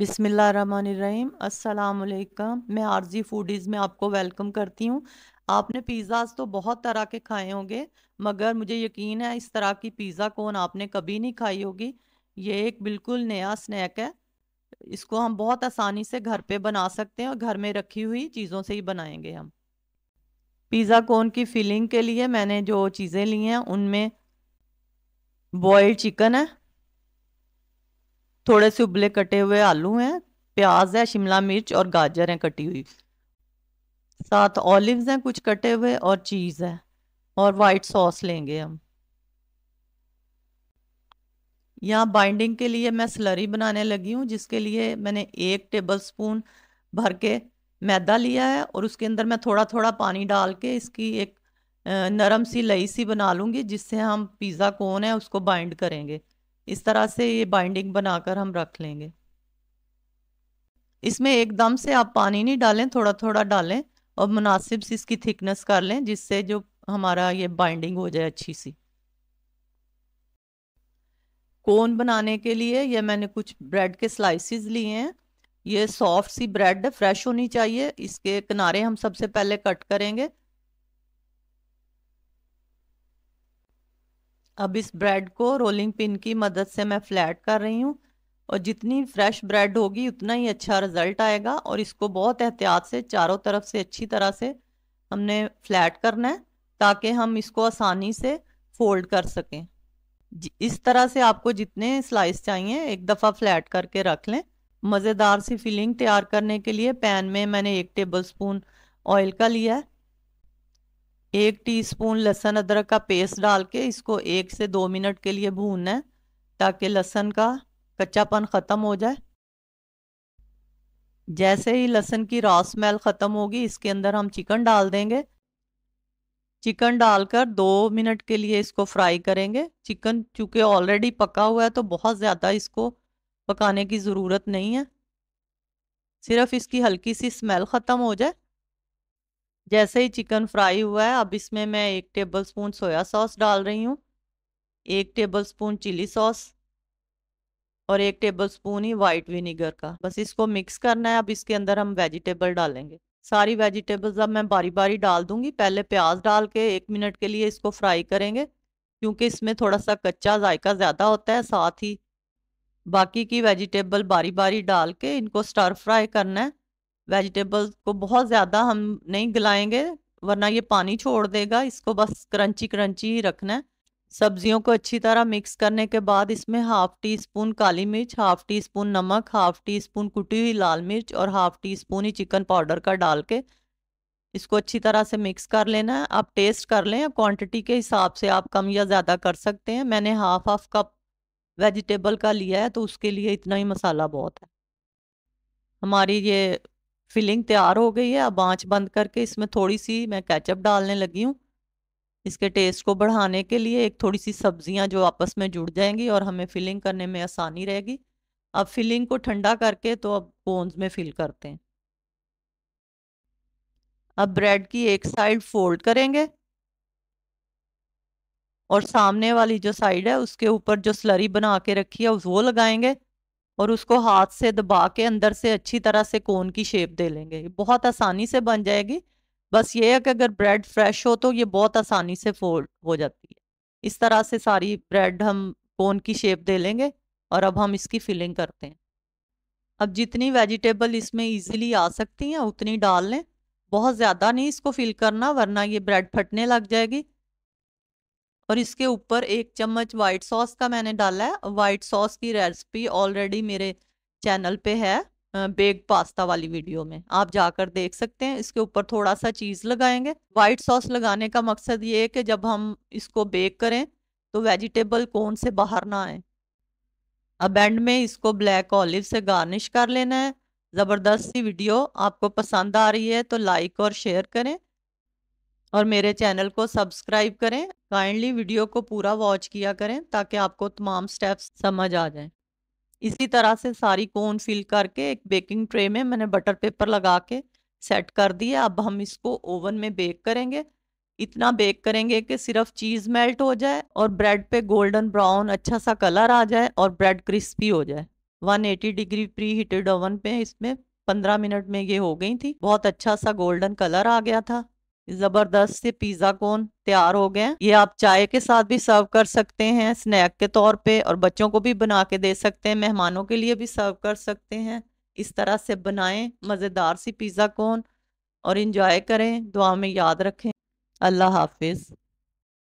बिसमीम अस्सलाम मैं आरजी फूडीज़ में आपको वेलकम करती हूँ आपने पिज़्ज़ाज तो बहुत तरह के खाए होंगे मगर मुझे यकीन है इस तरह की पिज़्ज़ा कौन आपने कभी नहीं खाई होगी ये एक बिल्कुल नया स्नैक है इसको हम बहुत आसानी से घर पे बना सकते हैं और घर में रखी हुई चीज़ों से ही बनाएंगे हम पिज़्ज़ा कौन की फिलिंग के लिए मैंने जो चीज़ें ली हैं उनमें बॉयल्ड चिकन है थोड़े से उबले कटे हुए आलू हैं प्याज है शिमला मिर्च और गाजर है कटी हुई साथ ऑलिव्स हैं कुछ कटे हुए और चीज़ है और वाइट सॉस लेंगे हम यहाँ बाइंडिंग के लिए मैं स्लरी बनाने लगी हूँ जिसके लिए मैंने एक टेबल स्पून भर के मैदा लिया है और उसके अंदर मैं थोड़ा थोड़ा पानी डाल के इसकी एक नरम सी लई सी बना लूँगी जिससे हम पिज़्ज़ा कोन है उसको बाइंड करेंगे इस तरह से ये बाइंडिंग बनाकर हम रख लेंगे इसमें एकदम से आप पानी नहीं डालें थोड़ा थोड़ा डालें और मुनासिब सी इसकी थिकनेस कर लें जिससे जो हमारा ये बाइंडिंग हो जाए अच्छी सी कोन बनाने के लिए ये मैंने कुछ ब्रेड के स्लाइसेस लिए हैं ये सॉफ्ट सी ब्रेड फ्रेश होनी चाहिए इसके किनारे हम सबसे पहले कट करेंगे अब इस ब्रेड को रोलिंग पिन की मदद से मैं फ्लैट कर रही हूँ और जितनी फ्रेश ब्रेड होगी उतना ही अच्छा रिज़ल्ट आएगा और इसको बहुत एहतियात से चारों तरफ से अच्छी तरह से हमने फ्लैट करना है ताकि हम इसको आसानी से फोल्ड कर सकें इस तरह से आपको जितने स्लाइस चाहिए एक दफ़ा फ्लैट करके रख लें मज़ेदार सी फिलिंग तैयार करने के लिए पैन में मैंने एक टेबल स्पून ऑयल का लिया है एक टीस्पून लहसुन अदरक का पेस्ट डाल के इसको एक से दो मिनट के लिए भूनना है ताकि लहसुन का कच्चापन ख़त्म हो जाए जैसे ही लहसुन की रॉ स्मेल ख़त्म होगी इसके अंदर हम चिकन डाल देंगे चिकन डालकर दो मिनट के लिए इसको फ्राई करेंगे चिकन चूँकि ऑलरेडी पका हुआ है तो बहुत ज़्यादा इसको पकाने की ज़रूरत नहीं है सिर्फ इसकी हल्की सी स्मेल ख़त्म हो जाए जैसे ही चिकन फ्राई हुआ है अब इसमें मैं एक टेबल स्पून सोया सॉस डाल रही हूँ एक टेबल स्पून चिली सॉस और एक टेबल स्पून ही वाइट विनीगर का बस इसको मिक्स करना है अब इसके अंदर हम वेजिटेबल डालेंगे सारी वेजिटेबल्स अब मैं बारी बारी डाल दूंगी पहले प्याज डाल के एक मिनट के लिए इसको फ्राई करेंगे क्योंकि इसमें थोड़ा सा कच्चा जायका ज़्यादा होता है साथ ही बाकी की वेजिटेबल बारी बारी डाल के इनको स्टर फ्राई करना है वेजिटेबल्स को बहुत ज़्यादा हम नहीं गलाएंगे वरना ये पानी छोड़ देगा इसको बस क्रंची क्रंची ही रखना है सब्जियों को अच्छी तरह मिक्स करने के बाद इसमें हाफ टी स्पून काली मिर्च हाफ टी स्पून नमक हाफ टी स्पून कुटी हुई लाल मिर्च और हाफ टी स्पून ही चिकन पाउडर का डाल के इसको अच्छी तरह से मिक्स कर लेना है आप टेस्ट कर लें क्वांटिटी के हिसाब से आप कम या ज़्यादा कर सकते हैं मैंने हाफ हाफ कप वेजिटेबल का लिया है तो उसके लिए इतना ही मसाला बहुत है हमारी ये फिलिंग तैयार हो गई है अब आँच बंद करके इसमें थोड़ी सी मैं कैचअप डालने लगी हूँ इसके टेस्ट को बढ़ाने के लिए एक थोड़ी सी सब्ज़ियाँ जो आपस में जुड़ जाएंगी और हमें फिलिंग करने में आसानी रहेगी अब फिलिंग को ठंडा करके तो अब बोन्स में फिल करते हैं अब ब्रेड की एक साइड फोल्ड करेंगे और सामने वाली जो साइड है उसके ऊपर जो स्लरी बना के रखी है वो लगाएंगे और उसको हाथ से दबा के अंदर से अच्छी तरह से कोन की शेप दे लेंगे बहुत आसानी से बन जाएगी बस ये है कि अगर ब्रेड फ्रेश हो तो ये बहुत आसानी से फोल्ड हो जाती है इस तरह से सारी ब्रेड हम कोन की शेप दे लेंगे और अब हम इसकी फिलिंग करते हैं अब जितनी वेजिटेबल इसमें इजीली आ सकती हैं उतनी डाल लें बहुत ज़्यादा नहीं इसको फिल करना वरना ये ब्रेड फटने लग जाएगी और इसके ऊपर एक चम्मच वाइट सॉस का मैंने डाला है वाइट सॉस की रेसिपी ऑलरेडी मेरे चैनल पे है बेग पास्ता वाली वीडियो में आप जाकर देख सकते हैं इसके ऊपर थोड़ा सा चीज़ लगाएंगे वाइट सॉस लगाने का मकसद ये है कि जब हम इसको बेक करें तो वेजिटेबल कौन से बाहर ना आए अब एंड में इसको ब्लैक ऑलिव से गार्निश कर लेना है ज़बरदस्त सी वीडियो आपको पसंद आ रही है तो लाइक और शेयर करें और मेरे चैनल को सब्सक्राइब करें काइंडली वीडियो को पूरा वॉच किया करें ताकि आपको तमाम स्टेप्स समझ आ जाएं इसी तरह से सारी कोन फिल करके एक बेकिंग ट्रे में मैंने बटर पेपर लगा के सेट कर दिया अब हम इसको ओवन में बेक करेंगे इतना बेक करेंगे कि सिर्फ चीज़ मेल्ट हो जाए और ब्रेड पे गोल्डन ब्राउन अच्छा सा कलर आ जाए और ब्रेड क्रिस्पी हो जाए 180 डिग्री प्री हीटेड ओवन पे इसमें 15 मिनट में ये हो गई थी बहुत अच्छा सा गोल्डन कलर आ गया था जबरदस्त से पिज्जा कोन तैयार हो गए ये आप चाय के साथ भी सर्व कर सकते हैं स्नैक के तौर पे और बच्चों को भी बना के दे सकते हैं मेहमानों के लिए भी सर्व कर सकते हैं इस तरह से बनाएं मज़ेदार सी पिज़्ज़ा कोन और इंजॉय करें दुआ में याद रखें अल्लाह हाफिज़